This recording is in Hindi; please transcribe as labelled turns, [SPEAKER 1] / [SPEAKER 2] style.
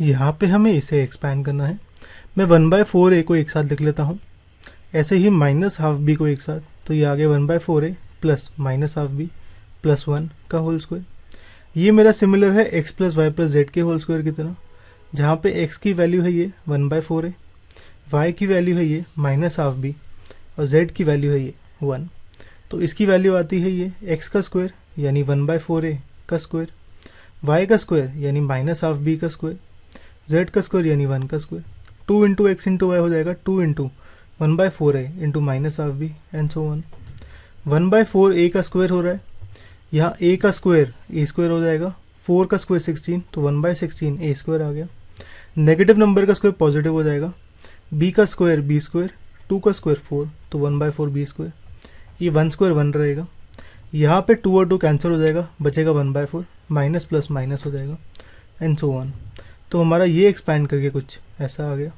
[SPEAKER 1] यहाँ पे हमें इसे एक्सपैंड करना है मैं वन बाय फोर ए को एक साथ लिख लेता हूँ ऐसे ही माइनस हाफ बी को एक साथ तो ये आगे one by four A plus minus half B plus one का होल स्क्वायर ये मेरा सिमिलर है X plus Y plus Z के होल स्क्वायर की तरह जहाँ पे एक्स की वैल्यू है ये one by four A Y की वैल्यू है ये माइनस हाफ बी और जेड की वैल्यू है ये वन तो इसकी वैल्यू आती है ये एक्स का स्क्वायर यानी वन बाय फोर ए का स्क्वायर वाई का स्क्वायर यानी माइनस हाफ बी का स्क्वायर जेड का स्क्वायर यानी वन का square two into X into Y हो जाएगा two into one by four A into minus half B and so one one by four A का स्क्वायर हो रहा है यहाँ ए का स्क्वायर ए स्क्वायर हो जाएगा फोर का स्क्वायर सिक्सटीन तो one by sixteen A square आ गया नेगेटिव नंबर का स्क्वायर पॉजिटिव हो जाएगा बी का स्क्वायर बी स्क्वायर टू का स्क्वायर फोर तो one by four B square ये वन स्क्वायर वन रहेगा यहाँ पे टू और टू कैंसिल हो जाएगा बचेगा one by four minus plus minus हो जाएगा एंड सो वन तो हमारा ये एक्सपैंड करके कुछ ऐसा आ गया